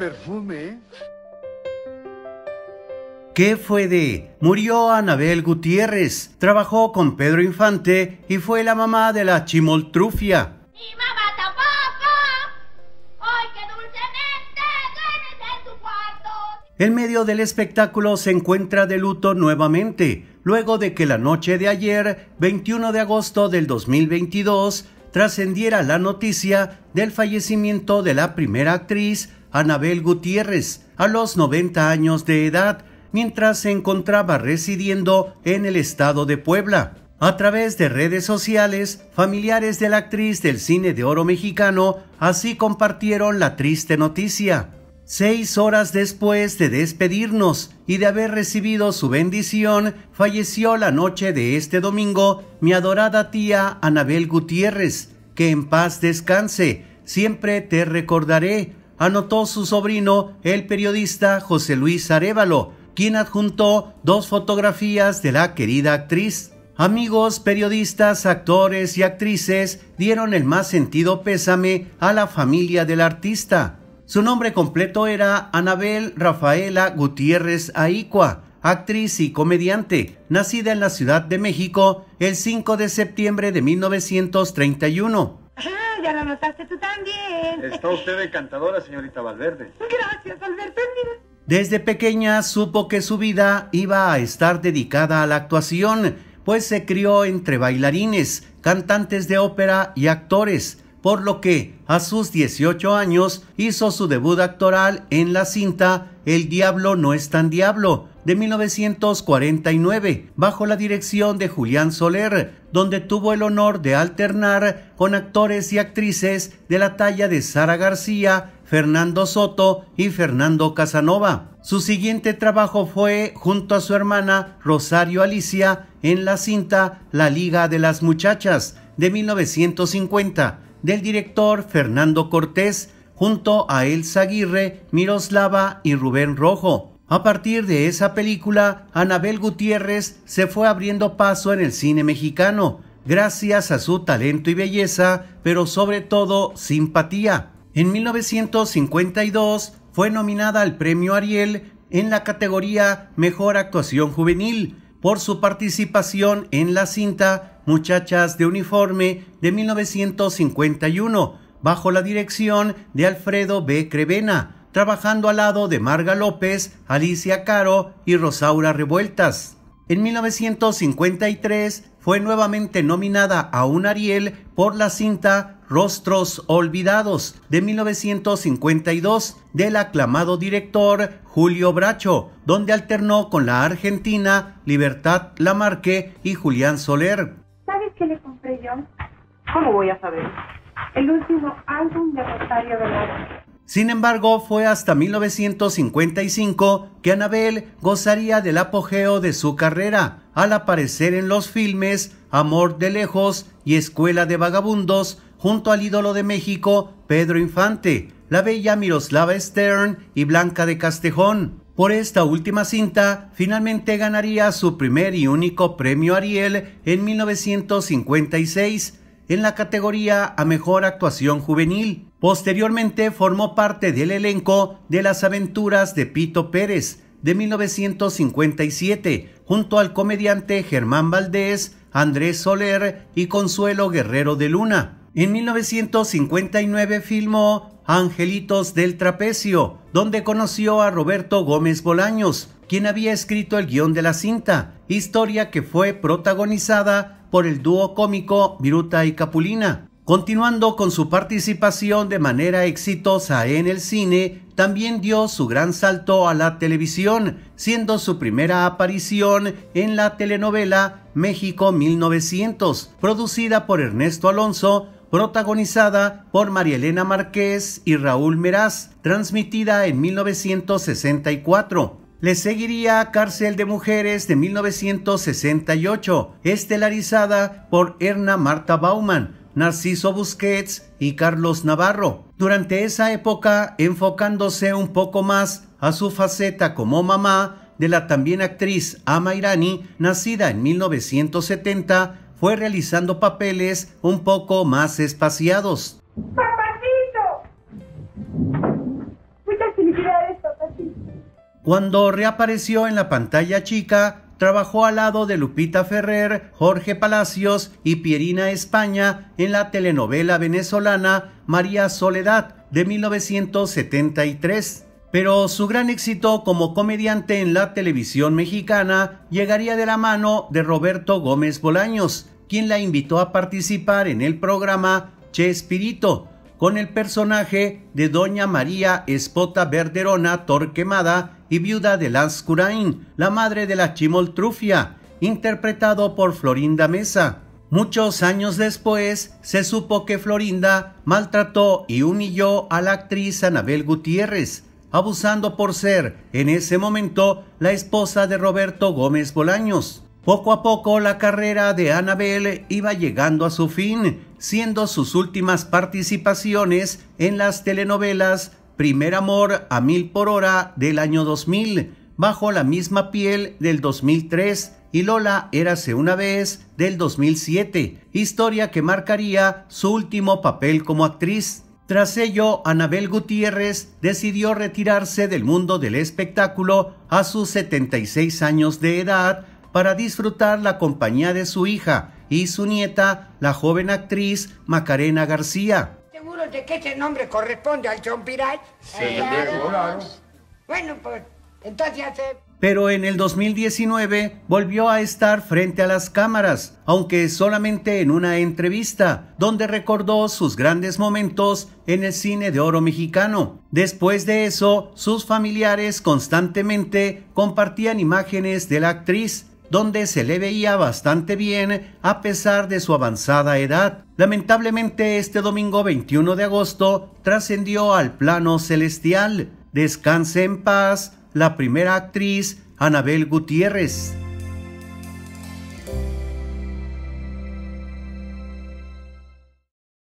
perfume, ¿Qué fue de? Murió Anabel Gutiérrez, trabajó con Pedro Infante y fue la mamá de la chimoltrufia. En medio del espectáculo se encuentra de luto nuevamente, luego de que la noche de ayer, 21 de agosto del 2022, trascendiera la noticia del fallecimiento de la primera actriz Anabel Gutiérrez a los 90 años de edad, mientras se encontraba residiendo en el estado de Puebla. A través de redes sociales, familiares de la actriz del cine de oro mexicano así compartieron la triste noticia. Seis horas después de despedirnos y de haber recibido su bendición, falleció la noche de este domingo mi adorada tía Anabel Gutiérrez. Que en paz descanse, siempre te recordaré, anotó su sobrino, el periodista José Luis Arevalo, quien adjuntó dos fotografías de la querida actriz. Amigos, periodistas, actores y actrices dieron el más sentido pésame a la familia del artista. Su nombre completo era Anabel Rafaela Gutiérrez Aicua, actriz y comediante, nacida en la Ciudad de México el 5 de septiembre de 1931 ya lo notaste tú también. Está usted encantadora, señorita Valverde. Gracias, Valverde. Desde pequeña supo que su vida iba a estar dedicada a la actuación, pues se crió entre bailarines, cantantes de ópera y actores, por lo que a sus 18 años hizo su debut actoral en la cinta El Diablo no es tan Diablo, de 1949, bajo la dirección de Julián Soler, donde tuvo el honor de alternar con actores y actrices de la talla de Sara García, Fernando Soto y Fernando Casanova. Su siguiente trabajo fue, junto a su hermana Rosario Alicia, en la cinta La Liga de las Muchachas, de 1950, del director Fernando Cortés, junto a Elsa Aguirre, Miroslava y Rubén Rojo. A partir de esa película, Anabel Gutiérrez se fue abriendo paso en el cine mexicano, gracias a su talento y belleza, pero sobre todo simpatía. En 1952 fue nominada al Premio Ariel en la categoría Mejor Actuación Juvenil por su participación en la cinta Muchachas de Uniforme de 1951, bajo la dirección de Alfredo B. Crevena trabajando al lado de Marga López, Alicia Caro y Rosaura Revueltas. En 1953 fue nuevamente nominada a un Ariel por la cinta Rostros Olvidados de 1952 del aclamado director Julio Bracho, donde alternó con la argentina Libertad Lamarque y Julián Soler. ¿Sabes qué le compré yo? ¿Cómo voy a saber? El último álbum de Rosario sin embargo, fue hasta 1955 que Anabel gozaría del apogeo de su carrera al aparecer en los filmes Amor de Lejos y Escuela de Vagabundos junto al ídolo de México Pedro Infante, la bella Miroslava Stern y Blanca de Castejón. Por esta última cinta, finalmente ganaría su primer y único premio Ariel en 1956 en la categoría a Mejor Actuación Juvenil. Posteriormente formó parte del elenco de Las Aventuras de Pito Pérez de 1957, junto al comediante Germán Valdés, Andrés Soler y Consuelo Guerrero de Luna. En 1959 filmó Angelitos del Trapecio, donde conoció a Roberto Gómez Bolaños, quien había escrito el guión de la cinta, historia que fue protagonizada por el dúo cómico Viruta y Capulina. Continuando con su participación de manera exitosa en el cine, también dio su gran salto a la televisión, siendo su primera aparición en la telenovela México 1900, producida por Ernesto Alonso, protagonizada por María Elena Márquez y Raúl Meraz, transmitida en 1964. Le seguiría Cárcel de Mujeres de 1968, estelarizada por Erna Marta Bauman, Narciso Busquets y Carlos Navarro. Durante esa época, enfocándose un poco más a su faceta como mamá de la también actriz Ama Irani, nacida en 1970, fue realizando papeles un poco más espaciados. Cuando reapareció en la pantalla chica, trabajó al lado de Lupita Ferrer, Jorge Palacios y Pierina España en la telenovela venezolana María Soledad de 1973. Pero su gran éxito como comediante en la televisión mexicana llegaría de la mano de Roberto Gómez Bolaños, quien la invitó a participar en el programa Che Espíritu con el personaje de Doña María Espota Verderona Torquemada y viuda de Curain, la madre de la Chimoltrufia, interpretado por Florinda Mesa. Muchos años después se supo que Florinda maltrató y humilló a la actriz Anabel Gutiérrez, abusando por ser, en ese momento, la esposa de Roberto Gómez Bolaños. Poco a poco la carrera de Anabel iba llegando a su fin, siendo sus últimas participaciones en las telenovelas Primer Amor a Mil por Hora del año 2000, Bajo la misma piel del 2003 y Lola Érase una vez del 2007, historia que marcaría su último papel como actriz. Tras ello, Anabel Gutiérrez decidió retirarse del mundo del espectáculo a sus 76 años de edad para disfrutar la compañía de su hija y su nieta, la joven actriz Macarena García. ¿Seguro de que ese nombre corresponde al Piray? Sí, eh, claro. Bueno, pues entonces pero en el 2019 volvió a estar frente a las cámaras, aunque solamente en una entrevista, donde recordó sus grandes momentos en el cine de oro mexicano. Después de eso, sus familiares constantemente compartían imágenes de la actriz, donde se le veía bastante bien a pesar de su avanzada edad. Lamentablemente este domingo 21 de agosto trascendió al plano celestial. Descanse en paz la primera actriz Anabel Gutiérrez.